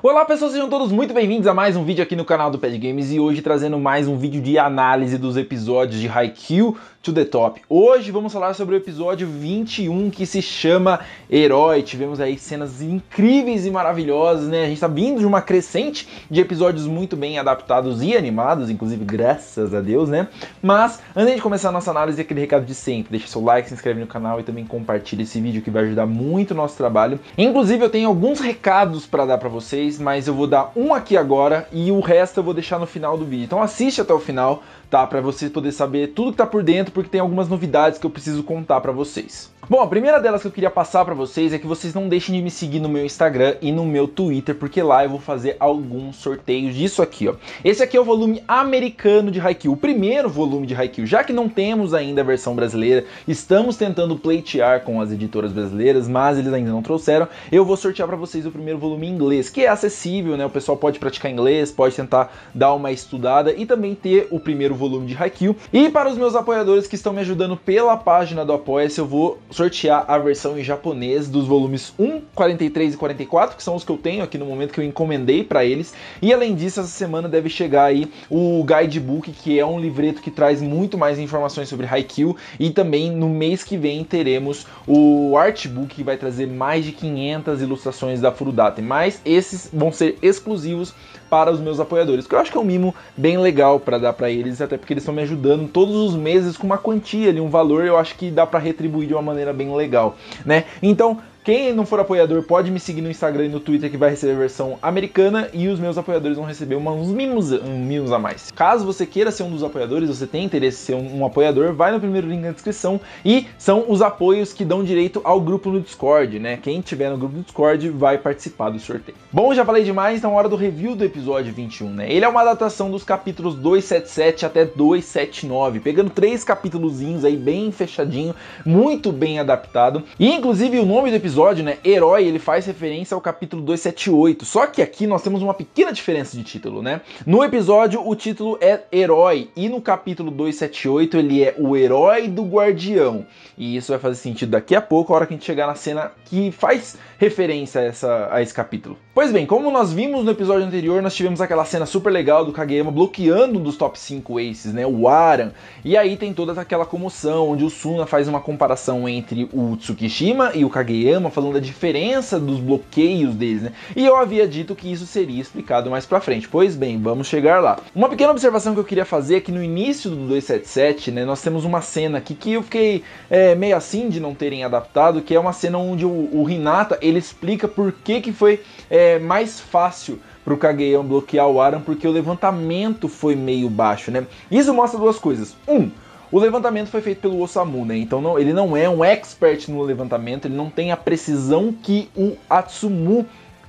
Olá pessoas, sejam todos muito bem-vindos a mais um vídeo aqui no canal do Pad Games e hoje trazendo mais um vídeo de análise dos episódios de Haikyuu to the Top. Hoje vamos falar sobre o episódio 21 que se chama Herói. Tivemos aí cenas incríveis e maravilhosas, né? A gente tá vindo de uma crescente de episódios muito bem adaptados e animados, inclusive graças a Deus, né? Mas antes de começar a nossa análise, aquele recado de sempre, deixa seu like, se inscreve no canal e também compartilha esse vídeo que vai ajudar muito o nosso trabalho. Inclusive eu tenho alguns recados para dar para vocês mas eu vou dar um aqui agora e o resto eu vou deixar no final do vídeo. Então assiste até o final tá? Para você poder saber tudo que tá por dentro, porque tem algumas novidades que eu preciso contar para vocês. Bom, a primeira delas que eu queria passar para vocês é que vocês não deixem de me seguir no meu Instagram e no meu Twitter, porque lá eu vou fazer alguns sorteios disso aqui, ó. Esse aqui é o volume americano de Haikyuu, o primeiro volume de Haikyuu, já que não temos ainda a versão brasileira, estamos tentando pleitear com as editoras brasileiras, mas eles ainda não trouxeram. Eu vou sortear para vocês o primeiro volume em inglês, que é acessível, né? O pessoal pode praticar inglês, pode tentar dar uma estudada e também ter o primeiro volume de Haikyuu. E para os meus apoiadores que estão me ajudando pela página do Apoia-se, eu vou sortear a versão em japonês dos volumes 1, 43 e 44, que são os que eu tenho aqui no momento que eu encomendei para eles. E além disso, essa semana deve chegar aí o guidebook, que é um livreto que traz muito mais informações sobre Haikyuu. E também no mês que vem teremos o artbook, que vai trazer mais de 500 ilustrações da Furudate. Mas esses vão ser exclusivos para os meus apoiadores, que eu acho que é um mimo bem legal para dar para eles, até porque eles estão me ajudando todos os meses com uma quantia ali, um valor, eu acho que dá para retribuir de uma maneira bem legal, né? Então, quem não for apoiador pode me seguir no Instagram e no Twitter que vai receber a versão americana e os meus apoiadores vão receber uns mimos, um mimos a mais. Caso você queira ser um dos apoiadores, você tem interesse em ser um, um apoiador, vai no primeiro link na descrição e são os apoios que dão direito ao grupo no Discord, né? Quem tiver no grupo do Discord vai participar do sorteio. Bom, já falei demais, então é hora do review do episódio 21, né? Ele é uma adaptação dos capítulos 277 até 279, pegando três capítulozinhos aí bem fechadinho, muito bem adaptado. E inclusive o nome do episódio episódio, né, Herói, ele faz referência ao capítulo 278. Só que aqui nós temos uma pequena diferença de título, né? No episódio o título é Herói e no capítulo 278 ele é O Herói do Guardião. E isso vai fazer sentido daqui a pouco, a hora que a gente chegar na cena que faz referência a, essa, a esse capítulo. Pois bem, como nós vimos no episódio anterior, nós tivemos aquela cena super legal do Kageyama bloqueando um dos top 5 aces, né, o Aran. E aí tem toda aquela comoção onde o Suna faz uma comparação entre o Tsukishima e o Kageyama programa falando da diferença dos bloqueios deles, né? E eu havia dito que isso seria explicado mais pra frente. Pois bem, vamos chegar lá. Uma pequena observação que eu queria fazer é que no início do 277, né, nós temos uma cena aqui que eu fiquei é, meio assim de não terem adaptado, que é uma cena onde o, o Hinata, ele explica por que que foi é, mais fácil pro Kageyama bloquear o Aran porque o levantamento foi meio baixo, né? Isso mostra duas coisas. Um, o levantamento foi feito pelo Osamu, né? Então não, ele não é um expert no levantamento, ele não tem a precisão que o Atsumu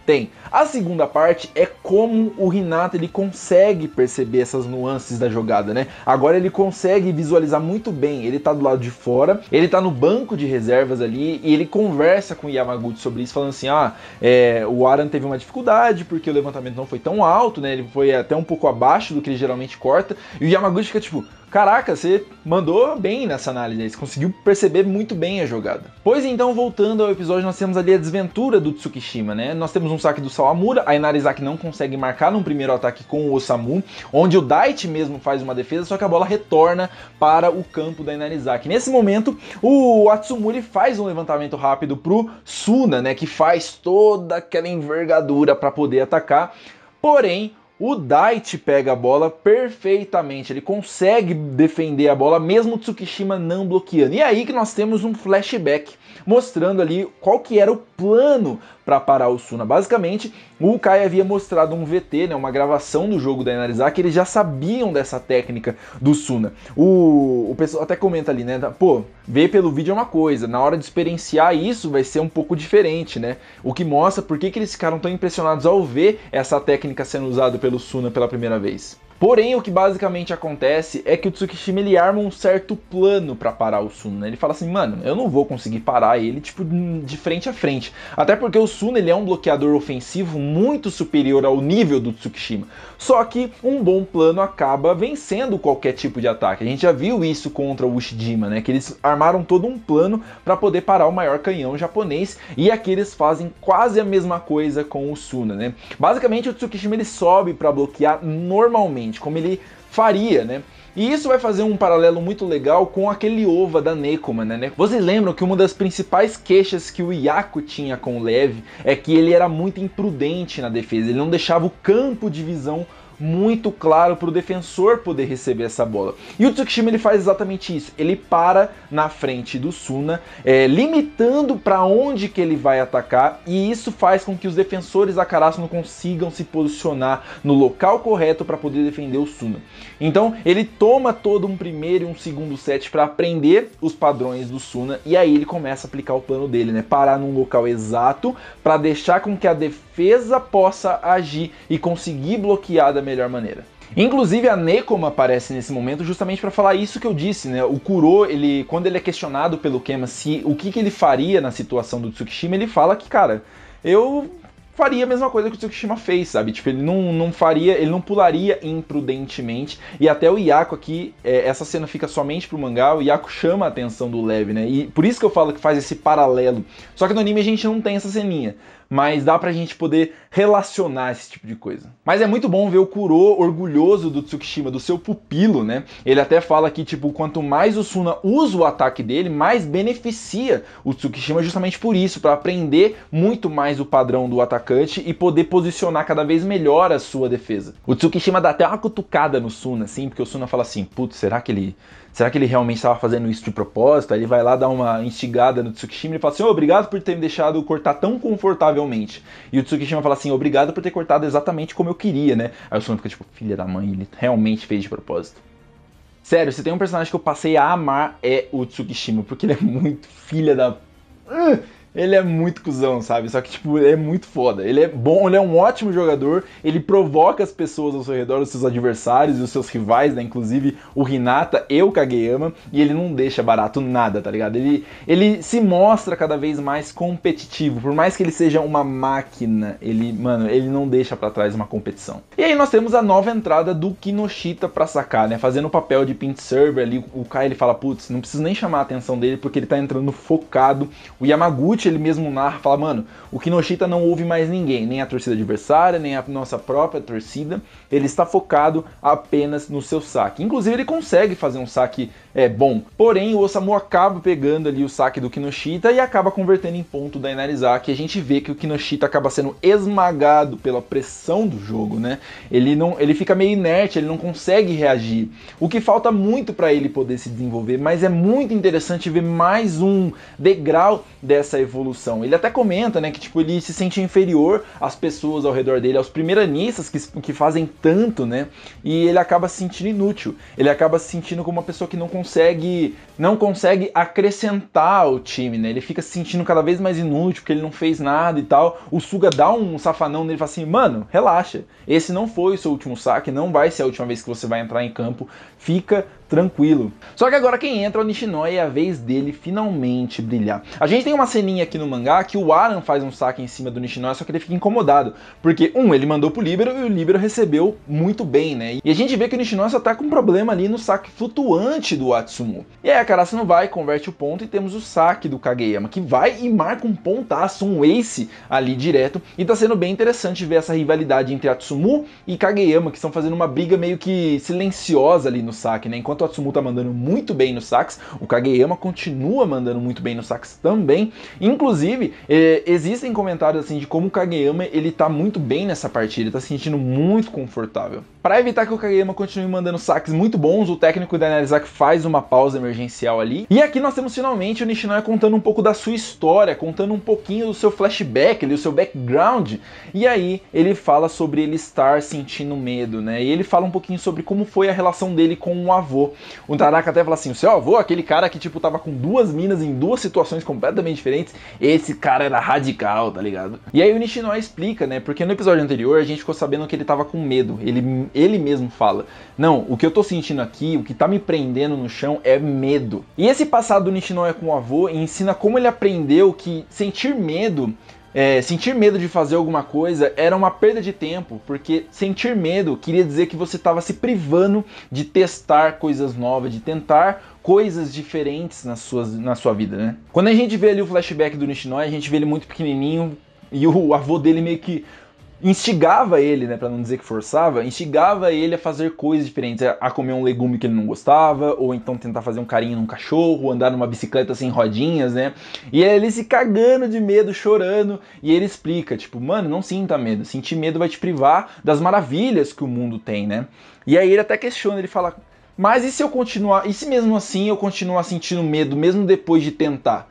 tem. A segunda parte é como o Hinata ele consegue perceber essas nuances da jogada, né? Agora ele consegue visualizar muito bem. Ele tá do lado de fora, ele tá no banco de reservas ali e ele conversa com o Yamaguchi sobre isso, falando assim: ah, é, o Aran teve uma dificuldade porque o levantamento não foi tão alto, né? Ele foi até um pouco abaixo do que ele geralmente corta. E o Yamaguchi fica tipo: Caraca, você mandou bem nessa análise você conseguiu perceber muito bem a jogada. Pois então, voltando ao episódio, nós temos ali a desventura do Tsukishima, né? Nós temos um saque do Sawamura, a Inarizaki não consegue marcar num primeiro ataque com o Osamu, onde o Daichi mesmo faz uma defesa, só que a bola retorna para o campo da Inarizaki. Nesse momento, o Atsumuri faz um levantamento rápido pro Suna, né? Que faz toda aquela envergadura para poder atacar. Porém, o Dait pega a bola perfeitamente, ele consegue defender a bola mesmo o Tsukishima não bloqueando. E é aí que nós temos um flashback mostrando ali qual que era o plano para parar o Suna. Basicamente, o Kai havia mostrado um VT, né, uma gravação do jogo da Inarizaki, eles já sabiam dessa técnica do Suna. O, o pessoal até comenta ali, né, tá, pô, ver pelo vídeo é uma coisa, na hora de experienciar isso vai ser um pouco diferente, né? O que mostra por que, que eles ficaram tão impressionados ao ver essa técnica sendo usada pelo Suna pela primeira vez. Porém, o que basicamente acontece é que o Tsukishima ele arma um certo plano para parar o Suno. Né? Ele fala assim, mano, eu não vou conseguir parar ele, tipo, de frente a frente. Até porque o Suno ele é um bloqueador ofensivo muito superior ao nível do Tsukishima. Só que um bom plano acaba vencendo qualquer tipo de ataque. A gente já viu isso contra o Ushijima, né? Que eles armaram todo um plano para poder parar o maior canhão japonês. E aqui eles fazem quase a mesma coisa com o Suna, né? Basicamente, o Tsukishima ele sobe para bloquear normalmente como ele faria, né? E isso vai fazer um paralelo muito legal com aquele ova da Nekoman, né? Vocês lembram que uma das principais queixas que o Iaco tinha com o Lev é que ele era muito imprudente na defesa, ele não deixava o campo de visão muito claro para o defensor poder receber essa bola. E o Tsukishima ele faz exatamente isso. Ele para na frente do Suna, é, limitando para onde que ele vai atacar e isso faz com que os defensores da Karasu não consigam se posicionar no local correto para poder defender o Suna. Então ele toma todo um primeiro e um segundo set para aprender os padrões do Suna e aí ele começa a aplicar o plano dele, né? Parar num local exato para deixar com que a defesa possa agir e conseguir bloquear da melhor maneira. Inclusive a Nekoma aparece nesse momento justamente para falar isso que eu disse, né? O Kuro, ele quando ele é questionado pelo Kema se o que, que ele faria na situação do Tsukishima, ele fala que, cara, eu faria a mesma coisa que o Tsukishima fez, sabe? Tipo, ele não, não faria, ele não pularia imprudentemente. E até o Yako aqui, é, essa cena fica somente pro mangá, o Yako chama a atenção do Leve, né? E por isso que eu falo que faz esse paralelo. Só que no anime a gente não tem essa ceninha mas dá pra gente poder relacionar esse tipo de coisa. Mas é muito bom ver o Kuro orgulhoso do Tsukishima, do seu pupilo, né? Ele até fala que, tipo, quanto mais o Suna usa o ataque dele, mais beneficia o Tsukishima justamente por isso, para aprender muito mais o padrão do atacante e poder posicionar cada vez melhor a sua defesa. O Tsukishima dá até uma cutucada no Suna, assim, porque o Suna fala assim, putz, será que ele será que ele realmente estava fazendo isso de propósito? Aí ele vai lá dar uma instigada no Tsukishima e fala assim: oh, obrigado por ter me deixado cortar tão confortavelmente. E o Tsukishima fala assim: obrigado por ter cortado exatamente como eu queria, né? Aí o Sonic fica tipo: filha da mãe, ele realmente fez de propósito. Sério, se tem um personagem que eu passei a amar é o Tsukishima, porque ele é muito filha da. Uh! Ele é muito cuzão, sabe? Só que, tipo, ele é muito foda. Ele é bom, ele é um ótimo jogador, ele provoca as pessoas ao seu redor, os seus adversários e os seus rivais, né? Inclusive o Rinata, e o Kageyama, e ele não deixa barato nada, tá ligado? Ele, ele se mostra cada vez mais competitivo. Por mais que ele seja uma máquina, ele, mano, ele não deixa para trás uma competição. E aí nós temos a nova entrada do Kinoshita pra sacar, né? Fazendo o papel de pint server ali, o Kai ele fala, putz, não preciso nem chamar a atenção dele porque ele tá entrando focado. O Yamaguchi ele mesmo narra, fala, mano, o Kinoshita não ouve mais ninguém, nem a torcida adversária, nem a nossa própria torcida. Ele está focado apenas no seu saque. Inclusive, ele consegue fazer um saque é, bom. Porém, o Osamu acaba pegando ali o saque do Kinoshita e acaba convertendo em ponto da Inarizaki. A gente vê que o Kinoshita acaba sendo esmagado pela pressão do jogo, né? Ele, não, ele fica meio inerte, ele não consegue reagir. O que falta muito para ele poder se desenvolver, mas é muito interessante ver mais um degrau dessa evolução evolução. Ele até comenta, né, que tipo, ele se sente inferior às pessoas ao redor dele, aos primeiranistas que, que fazem tanto, né? E ele acaba se sentindo inútil. Ele acaba se sentindo como uma pessoa que não consegue, não consegue acrescentar o time, né? Ele fica se sentindo cada vez mais inútil porque ele não fez nada e tal. O Suga dá um safanão nele e fala assim: "Mano, relaxa. Esse não foi o seu último saque, não vai ser a última vez que você vai entrar em campo. Fica tranquilo. Só que agora quem entra é o Nishinoi é a vez dele finalmente brilhar. A gente tem uma ceninha aqui no mangá que o Aran faz um saque em cima do Nishinoi, só que ele fica incomodado, porque um, ele mandou pro Libero e o Libero recebeu muito bem, né? E a gente vê que o Nishinoi só tá com um problema ali no saque flutuante do Atsumu. E aí a não vai, converte o ponto e temos o saque do Kageyama, que vai e marca um pontaço, um ace ali direto, e tá sendo bem interessante ver essa rivalidade entre Atsumu e Kageyama, que estão fazendo uma briga meio que silenciosa ali no saque, né? Enquanto enquanto o tá mandando muito bem no sax, o Kageyama continua mandando muito bem no sax também. Inclusive, eh, existem comentários assim de como o Kageyama ele tá muito bem nessa partida, ele tá se sentindo muito confortável. Para evitar que o Kageyama continue mandando saques muito bons, o técnico da Narizaki faz uma pausa emergencial ali. E aqui nós temos finalmente o Nishinoya contando um pouco da sua história, contando um pouquinho do seu flashback, do seu background. E aí ele fala sobre ele estar sentindo medo, né? E ele fala um pouquinho sobre como foi a relação dele com o avô. O Taraka até fala assim: o seu avô, aquele cara que, tipo, tava com duas minas em duas situações completamente diferentes, esse cara era radical, tá ligado? E aí o Nishinoa explica, né? Porque no episódio anterior a gente ficou sabendo que ele tava com medo. Ele, ele mesmo fala: não, o que eu tô sentindo aqui, o que tá me prendendo no chão é medo. E esse passado do Nishinoya com o avô ensina como ele aprendeu que sentir medo é, sentir medo de fazer alguma coisa era uma perda de tempo, porque sentir medo queria dizer que você estava se privando de testar coisas novas, de tentar coisas diferentes na sua, na sua vida, né? Quando a gente vê ali o flashback do Nishinoy, a gente vê ele muito pequenininho e o avô dele meio que instigava ele, né, para não dizer que forçava, instigava ele a fazer coisas diferentes, a comer um legume que ele não gostava, ou então tentar fazer um carinho num cachorro, andar numa bicicleta sem rodinhas, né? E é ele se cagando de medo, chorando, e ele explica, tipo, mano, não sinta medo, sentir medo vai te privar das maravilhas que o mundo tem, né? E aí ele até questiona, ele fala: "Mas e se eu continuar, e se mesmo assim eu continuar sentindo medo mesmo depois de tentar?"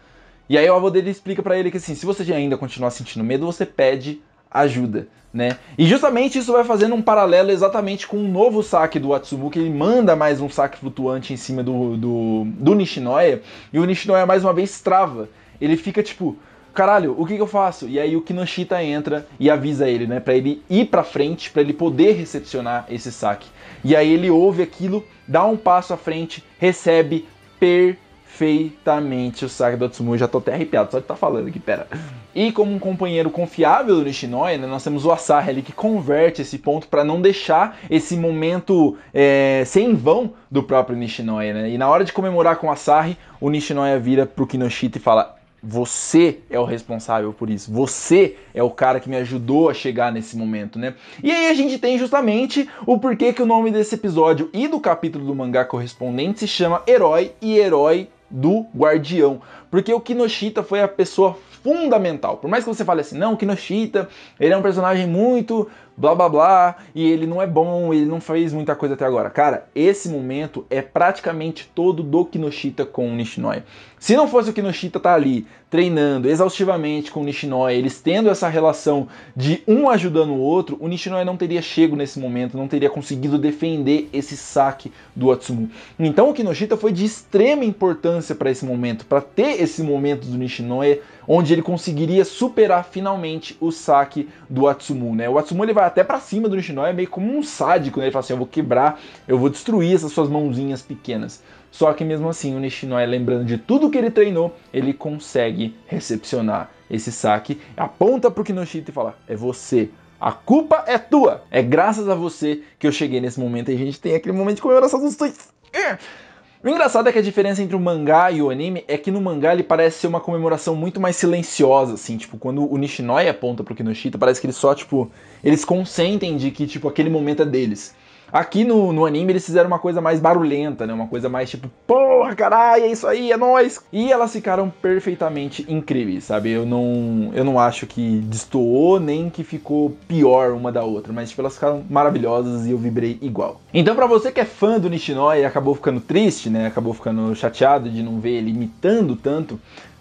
E aí o avô dele explica para ele que assim, se você ainda continuar sentindo medo, você pede ajuda. Né? E justamente isso vai fazendo um paralelo exatamente com um novo saque do Atsumu, que ele manda mais um saque flutuante em cima do, do, do Nishinoya, e o Nishinoya mais uma vez trava. Ele fica tipo, caralho, o que, que eu faço? E aí o Kinoshita entra e avisa ele, né? Pra ele ir pra frente, para ele poder recepcionar esse saque. E aí ele ouve aquilo, dá um passo à frente, recebe perfeitamente o saque do Atsumu. Eu já tô até arrepiado, só de estar tá falando aqui, pera. E como um companheiro confiável do Nishinoya, né, nós temos o Asahi ali que converte esse ponto para não deixar esse momento é, sem vão do próprio Nishinoya. Né? E na hora de comemorar com o Asahi, o Nishinoya vira pro Kinoshita e fala: você é o responsável por isso. Você é o cara que me ajudou a chegar nesse momento, né? E aí a gente tem justamente o porquê que o nome desse episódio e do capítulo do mangá correspondente se chama Herói e Herói do Guardião. Porque o Kinoshita foi a pessoa fundamental. Por mais que você fale assim, não, Kinoshita, ele é um personagem muito blá blá blá, e ele não é bom, ele não fez muita coisa até agora. Cara, esse momento é praticamente todo do Kinoshita com o Nishinoi. Se não fosse o Kinoshita estar tá ali treinando exaustivamente com o Nishinoi, eles tendo essa relação de um ajudando o outro, o Nishinoi não teria chego nesse momento, não teria conseguido defender esse saque do Atsumu. Então o Kinoshita foi de extrema importância para esse momento, para ter esse momento do Nishinoi, onde ele conseguiria superar finalmente o saque do Atsumu. Né? O Atsumu ele vai até para cima do Nishinoi, meio como um sádico, né? ele fala assim: eu vou quebrar, eu vou destruir essas suas mãozinhas pequenas. Só que mesmo assim, o Nishinoya, lembrando de tudo que ele treinou, ele consegue recepcionar esse saque, aponta pro Kinoshita e fala: "É você, a culpa é tua. É graças a você que eu cheguei nesse momento e a gente tem aquele momento de comemoração dos dois. É. O engraçado é que a diferença entre o mangá e o anime é que no mangá ele parece ser uma comemoração muito mais silenciosa, assim, tipo, quando o Nishinoi aponta pro Kinoshita, parece que eles só, tipo, eles consentem de que, tipo, aquele momento é deles. Aqui no, no anime eles fizeram uma coisa mais barulhenta, né? Uma coisa mais tipo, porra, caralho, é isso aí, é nóis. E elas ficaram perfeitamente incríveis, sabe? Eu não, eu não acho que destoou nem que ficou pior uma da outra, mas tipo, elas ficaram maravilhosas e eu vibrei igual. Então, para você que é fã do Nishinoi e acabou ficando triste, né? Acabou ficando chateado de não ver ele imitando tanto,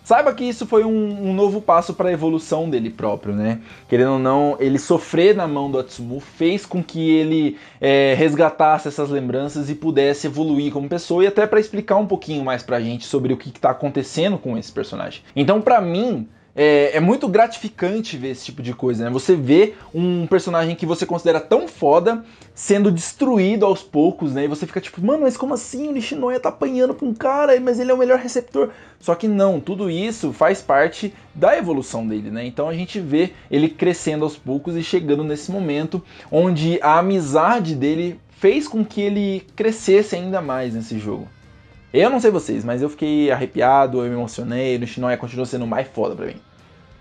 Saiba que isso foi um, um novo passo para a evolução dele próprio, né? Querendo ou não, ele sofrer na mão do Atsumu fez com que ele é, resgatasse essas lembranças e pudesse evoluir como pessoa e até para explicar um pouquinho mais pra gente sobre o que, que tá acontecendo com esse personagem. Então, para mim, é, é, muito gratificante ver esse tipo de coisa, né? Você vê um personagem que você considera tão foda sendo destruído aos poucos, né? E você fica tipo, mano, mas como assim? O Nishinoya tá apanhando com um cara, mas ele é o melhor receptor. Só que não, tudo isso faz parte da evolução dele, né? Então a gente vê ele crescendo aos poucos e chegando nesse momento onde a amizade dele fez com que ele crescesse ainda mais nesse jogo. Eu não sei vocês, mas eu fiquei arrepiado, eu me emocionei, o Shinoya continua sendo mais foda pra mim.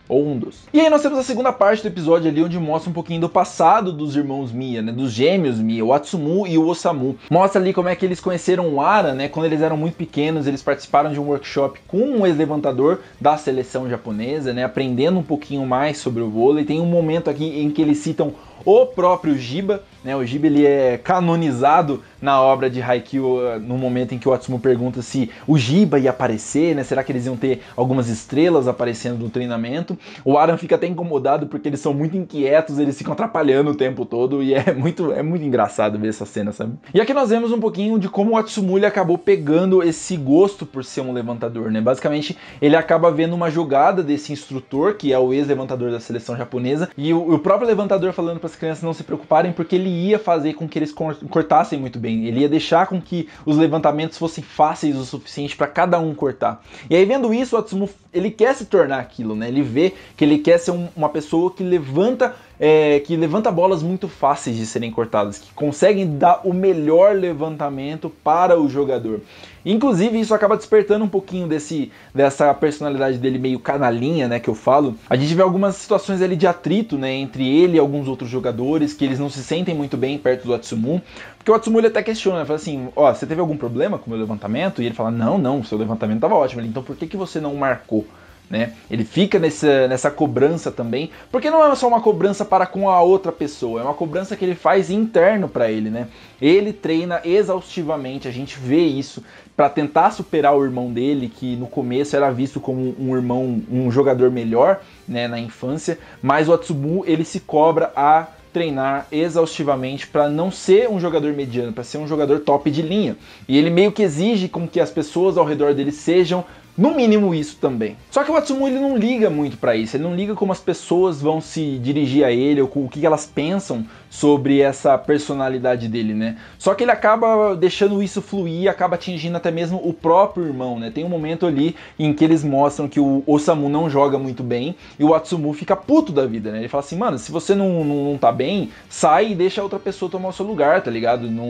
Ondos. E aí nós temos a segunda parte do episódio ali, onde mostra um pouquinho do passado dos irmãos Mia, né? Dos gêmeos Mia, o Atsumu e o Osamu. Mostra ali como é que eles conheceram o Ara, né? Quando eles eram muito pequenos, eles participaram de um workshop com um ex-levantador da seleção japonesa, né? Aprendendo um pouquinho mais sobre o vôlei. Tem um momento aqui em que eles citam o próprio Giba. Né? O Giba ele é canonizado na obra de Haikyuu uh, no momento em que o Atsumu pergunta se o Giba ia aparecer, né? será que eles iam ter algumas estrelas aparecendo no treinamento. O Aran fica até incomodado porque eles são muito inquietos, eles ficam atrapalhando o tempo todo e é muito, é muito engraçado ver essa cena, sabe? E aqui nós vemos um pouquinho de como o Atsumu ele acabou pegando esse gosto por ser um levantador, né? Basicamente, ele acaba vendo uma jogada desse instrutor, que é o ex-levantador da seleção japonesa, e o, o próprio levantador falando para as crianças não se preocuparem, porque ele ia fazer com que eles cortassem muito bem. Ele ia deixar com que os levantamentos fossem fáceis o suficiente para cada um cortar. E aí vendo isso, o Atsumu, ele quer se tornar aquilo, né? Ele vê que ele quer ser um, uma pessoa que levanta é, que levanta bolas muito fáceis de serem cortadas, que conseguem dar o melhor levantamento para o jogador. Inclusive, isso acaba despertando um pouquinho desse, dessa personalidade dele meio canalinha, né, que eu falo. A gente vê algumas situações ali de atrito, né, entre ele e alguns outros jogadores, que eles não se sentem muito bem perto do Atsumu, porque o Atsumu ele até questiona, fala assim, ó, oh, você teve algum problema com o meu levantamento? E ele fala, não, não, seu levantamento estava ótimo. Ele, então por que, que você não marcou? Né? Ele fica nessa, nessa cobrança também, porque não é só uma cobrança para com a outra pessoa, é uma cobrança que ele faz interno para ele, né? Ele treina exaustivamente, a gente vê isso para tentar superar o irmão dele, que no começo era visto como um irmão, um jogador melhor, né, na infância, mas o Atsumu, ele se cobra a treinar exaustivamente para não ser um jogador mediano, para ser um jogador top de linha. E ele meio que exige com que as pessoas ao redor dele sejam no mínimo isso também. Só que o Atsumu ele não liga muito para isso, ele não liga como as pessoas vão se dirigir a ele ou o que elas pensam sobre essa personalidade dele, né? Só que ele acaba deixando isso fluir, acaba atingindo até mesmo o próprio irmão, né? Tem um momento ali em que eles mostram que o Osamu não joga muito bem e o Atsumu fica puto da vida, né? Ele fala assim, mano, se você não, não, não tá bem, sai e deixa outra pessoa tomar o seu lugar, tá ligado? Não,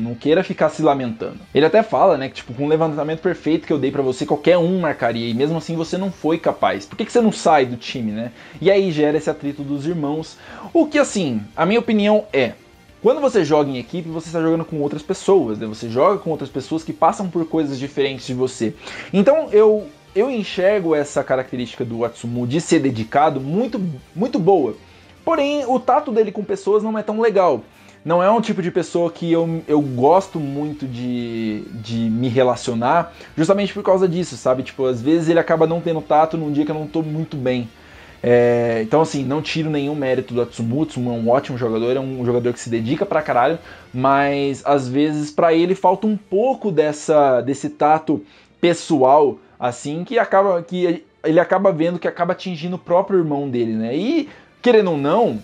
não queira ficar se lamentando. Ele até fala, né, que tipo, com um levantamento perfeito que eu dei para você, qualquer um marcaria e mesmo assim você não foi capaz. Por que, que você não sai do time, né? E aí gera esse atrito dos irmãos, o que assim, a minha opinião é. Quando você joga em equipe, você está jogando com outras pessoas, né? Você joga com outras pessoas que passam por coisas diferentes de você. Então eu eu enxergo essa característica do Atsumu de ser dedicado muito muito boa. Porém, o tato dele com pessoas não é tão legal. Não é um tipo de pessoa que eu, eu gosto muito de, de me relacionar, justamente por causa disso, sabe? Tipo, às vezes ele acaba não tendo tato num dia que eu não tô muito bem. É, então, assim, não tiro nenhum mérito do Atsumutsu, é um ótimo jogador, é um jogador que se dedica pra caralho, mas às vezes para ele falta um pouco dessa, desse tato pessoal, assim, que acaba que ele acaba vendo que acaba atingindo o próprio irmão dele, né? E, querendo ou não,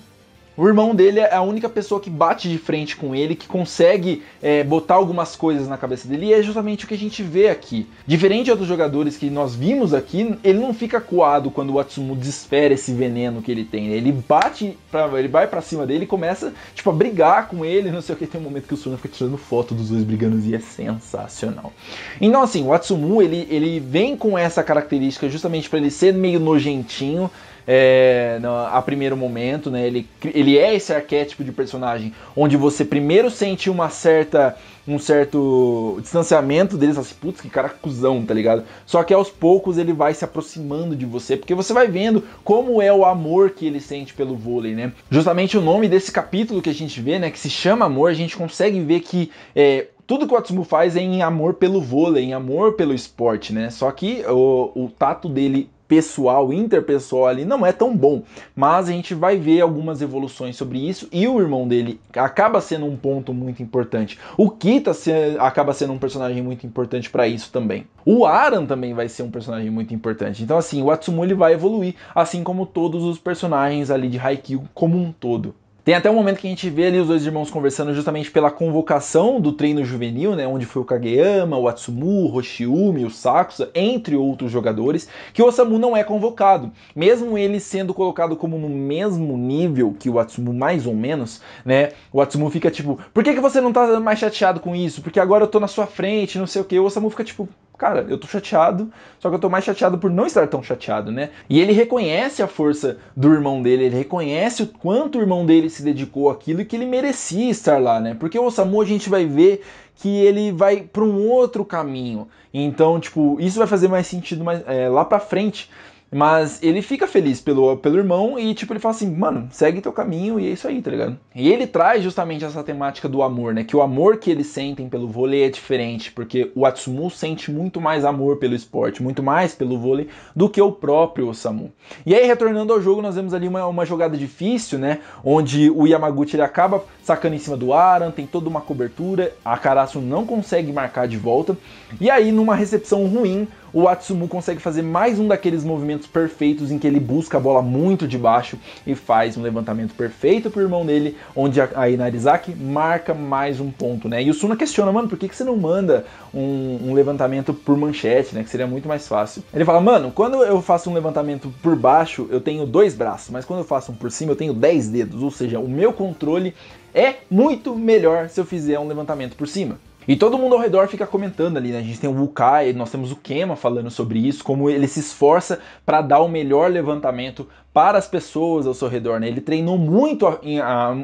o irmão dele é a única pessoa que bate de frente com ele, que consegue é, botar algumas coisas na cabeça dele, e é justamente o que a gente vê aqui. Diferente de outros jogadores que nós vimos aqui, ele não fica coado quando o Atsumu desfere esse veneno que ele tem. Ele bate, pra, ele vai para cima dele e começa, tipo, a brigar com ele, não sei o que. Tem um momento que o Suna fica tirando foto dos dois brigando e é sensacional. Então, assim, o Atsumu, ele, ele vem com essa característica justamente para ele ser meio nojentinho, é, a primeiro momento, né? Ele, ele é esse arquétipo de personagem onde você primeiro sente uma certa um certo distanciamento deles, assim, putz, que cara cuzão, tá ligado? Só que aos poucos ele vai se aproximando de você, porque você vai vendo como é o amor que ele sente pelo vôlei, né? Justamente o nome desse capítulo que a gente vê, né, que se chama Amor, a gente consegue ver que é, tudo que o Atsumu faz é em amor pelo vôlei, em amor pelo esporte, né? Só que o, o tato dele pessoal, interpessoal ali não é tão bom, mas a gente vai ver algumas evoluções sobre isso e o irmão dele acaba sendo um ponto muito importante. O Kita se, acaba sendo um personagem muito importante para isso também. O Aran também vai ser um personagem muito importante. Então assim, o Atsumu ele vai evoluir, assim como todos os personagens ali de Haikyuu como um todo. Tem até um momento que a gente vê ali os dois irmãos conversando justamente pela convocação do treino juvenil, né, onde foi o Kageyama, o Atsumu, o Hoshiumi, o Sakusa, entre outros jogadores, que o Osamu não é convocado. Mesmo ele sendo colocado como no mesmo nível que o Atsumu, mais ou menos, né, o Atsumu fica tipo, por que, que você não tá mais chateado com isso? Porque agora eu tô na sua frente, não sei o que. O Osamu fica tipo, cara, eu tô chateado, só que eu tô mais chateado por não estar tão chateado, né? E ele reconhece a força do irmão dele, ele reconhece o quanto o irmão dele se dedicou àquilo e que ele merecia estar lá, né? Porque o Osamu a gente vai ver que ele vai para um outro caminho. Então, tipo, isso vai fazer mais sentido mais, é, lá pra frente. Mas ele fica feliz pelo, pelo irmão e, tipo, ele fala assim, mano, segue teu caminho e é isso aí, tá ligado? E ele traz justamente essa temática do amor, né? Que o amor que eles sentem pelo vôlei é diferente, porque o Atsumu sente muito mais amor pelo esporte, muito mais pelo vôlei do que o próprio Osamu. E aí, retornando ao jogo, nós vemos ali uma, uma jogada difícil, né? Onde o Yamaguchi ele acaba sacando em cima do Aran, tem toda uma cobertura, a Karasu não consegue marcar de volta. E aí, numa recepção ruim, o Atsumu consegue fazer mais um daqueles movimentos perfeitos em que ele busca a bola muito de baixo e faz um levantamento perfeito pro irmão dele, onde aí Narizaki marca mais um ponto, né? E o Suna questiona, mano, por que, que você não manda um, um levantamento por manchete, né? Que seria muito mais fácil. Ele fala, mano, quando eu faço um levantamento por baixo, eu tenho dois braços, mas quando eu faço um por cima, eu tenho dez dedos, ou seja, o meu controle é muito melhor se eu fizer um levantamento por cima. E todo mundo ao redor fica comentando ali, né? A gente tem o Wukai, nós temos o Kema falando sobre isso, como ele se esforça para dar o melhor levantamento para as pessoas ao seu redor, né? Ele treinou muito a, a,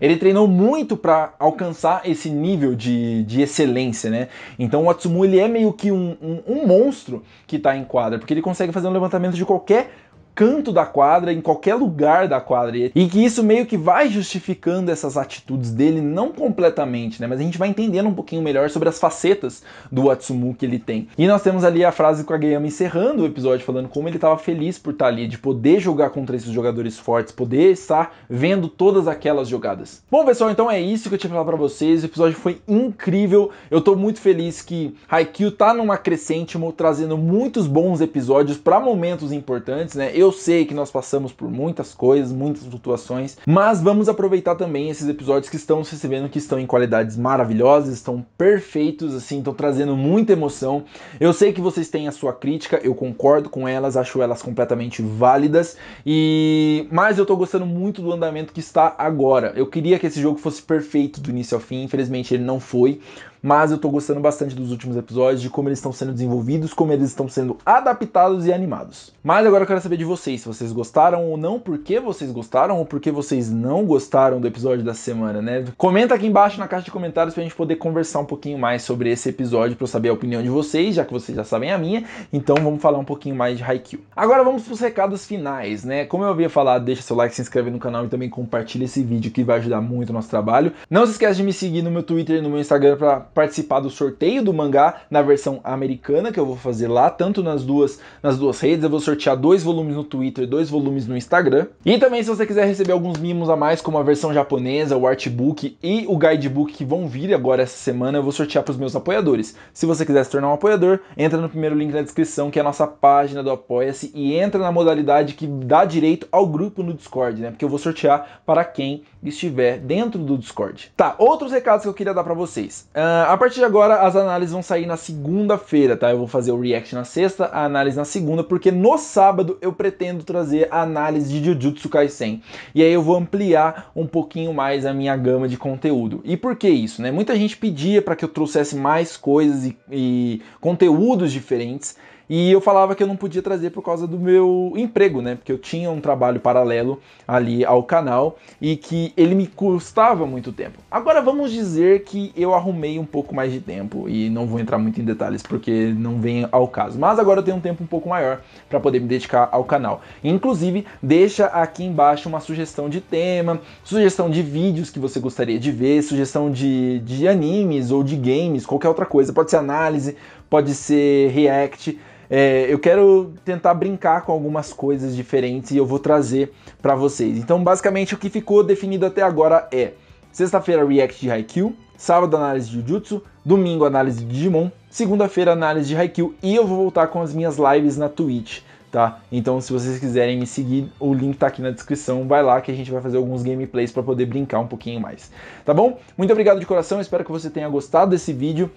ele treinou muito para alcançar esse nível de, de excelência, né? Então o Atsumu ele é meio que um, um, um monstro que está em quadra, porque ele consegue fazer um levantamento de qualquer canto da quadra, em qualquer lugar da quadra. E que isso meio que vai justificando essas atitudes dele, não completamente, né? Mas a gente vai entendendo um pouquinho melhor sobre as facetas do Atsumu que ele tem. E nós temos ali a frase com a Gayama encerrando o episódio, falando como ele estava feliz por estar tá ali, de poder jogar contra esses jogadores fortes, poder estar vendo todas aquelas jogadas. Bom, pessoal, então é isso que eu tinha pra falar pra vocês. O episódio foi incrível. Eu tô muito feliz que Haikyuu tá numa crescente, trazendo muitos bons episódios para momentos importantes, né? Eu eu sei que nós passamos por muitas coisas, muitas flutuações, mas vamos aproveitar também esses episódios que se recebendo, que estão em qualidades maravilhosas, estão perfeitos, assim, estão trazendo muita emoção. Eu sei que vocês têm a sua crítica, eu concordo com elas, acho elas completamente válidas, e mas eu estou gostando muito do andamento que está agora. Eu queria que esse jogo fosse perfeito do início ao fim, infelizmente ele não foi mas eu tô gostando bastante dos últimos episódios, de como eles estão sendo desenvolvidos, como eles estão sendo adaptados e animados. Mas agora eu quero saber de vocês, se vocês gostaram ou não, por que vocês gostaram ou por que vocês não gostaram do episódio da semana, né? Comenta aqui embaixo na caixa de comentários pra gente poder conversar um pouquinho mais sobre esse episódio, pra eu saber a opinião de vocês, já que vocês já sabem a minha, então vamos falar um pouquinho mais de Haikyuu. Agora vamos pros recados finais, né? Como eu havia falado, deixa seu like, se inscreve no canal e também compartilha esse vídeo que vai ajudar muito o nosso trabalho. Não se esquece de me seguir no meu Twitter e no meu Instagram para participar do sorteio do mangá na versão americana que eu vou fazer lá, tanto nas duas, nas duas redes. Eu vou sortear dois volumes no Twitter e dois volumes no Instagram. E também se você quiser receber alguns mimos a mais, como a versão japonesa, o artbook e o guidebook que vão vir agora essa semana, eu vou sortear para os meus apoiadores. Se você quiser se tornar um apoiador, entra no primeiro link na descrição, que é a nossa página do Apoia-se, e entra na modalidade que dá direito ao grupo no Discord, né? Porque eu vou sortear para quem estiver dentro do Discord. Tá, outros recados que eu queria dar para vocês. Uh, a partir de agora, as análises vão sair na segunda-feira, tá? Eu vou fazer o react na sexta, a análise na segunda, porque no sábado eu pretendo trazer a análise de Jujutsu Kaisen. E aí eu vou ampliar um pouquinho mais a minha gama de conteúdo. E por que isso, né? Muita gente pedia para que eu trouxesse mais coisas e, e conteúdos diferentes. E eu falava que eu não podia trazer por causa do meu emprego, né? Porque eu tinha um trabalho paralelo ali ao canal e que ele me custava muito tempo. Agora vamos dizer que eu arrumei um pouco mais de tempo e não vou entrar muito em detalhes porque não vem ao caso. Mas agora eu tenho um tempo um pouco maior para poder me dedicar ao canal. Inclusive, deixa aqui embaixo uma sugestão de tema, sugestão de vídeos que você gostaria de ver, sugestão de, de animes ou de games, qualquer outra coisa. Pode ser análise, pode ser react é, eu quero tentar brincar com algumas coisas diferentes e eu vou trazer para vocês. Então, basicamente, o que ficou definido até agora é sexta-feira react de Haikyuu, sábado análise de Jujutsu, domingo análise de Digimon, segunda-feira análise de Haikyuu e eu vou voltar com as minhas lives na Twitch. Tá? Então, se vocês quiserem me seguir, o link tá aqui na descrição. Vai lá que a gente vai fazer alguns gameplays para poder brincar um pouquinho mais, tá bom? Muito obrigado de coração, espero que você tenha gostado desse vídeo.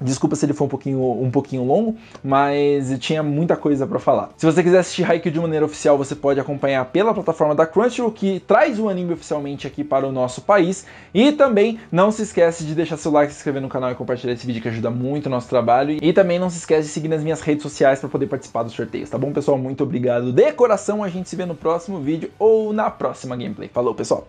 Desculpa se ele foi um pouquinho, um pouquinho longo, mas tinha muita coisa para falar. Se você quiser assistir Haikyuu de maneira oficial, você pode acompanhar pela plataforma da Crunchyroll, que traz o anime oficialmente aqui para o nosso país. E também não se esquece de deixar seu like, se inscrever no canal e compartilhar esse vídeo que ajuda muito o nosso trabalho. E também não se esquece de seguir nas minhas redes sociais para poder participar dos sorteios, tá bom, pessoal? Muito obrigado de coração, a gente se vê no próximo vídeo ou na próxima gameplay. Falou, pessoal!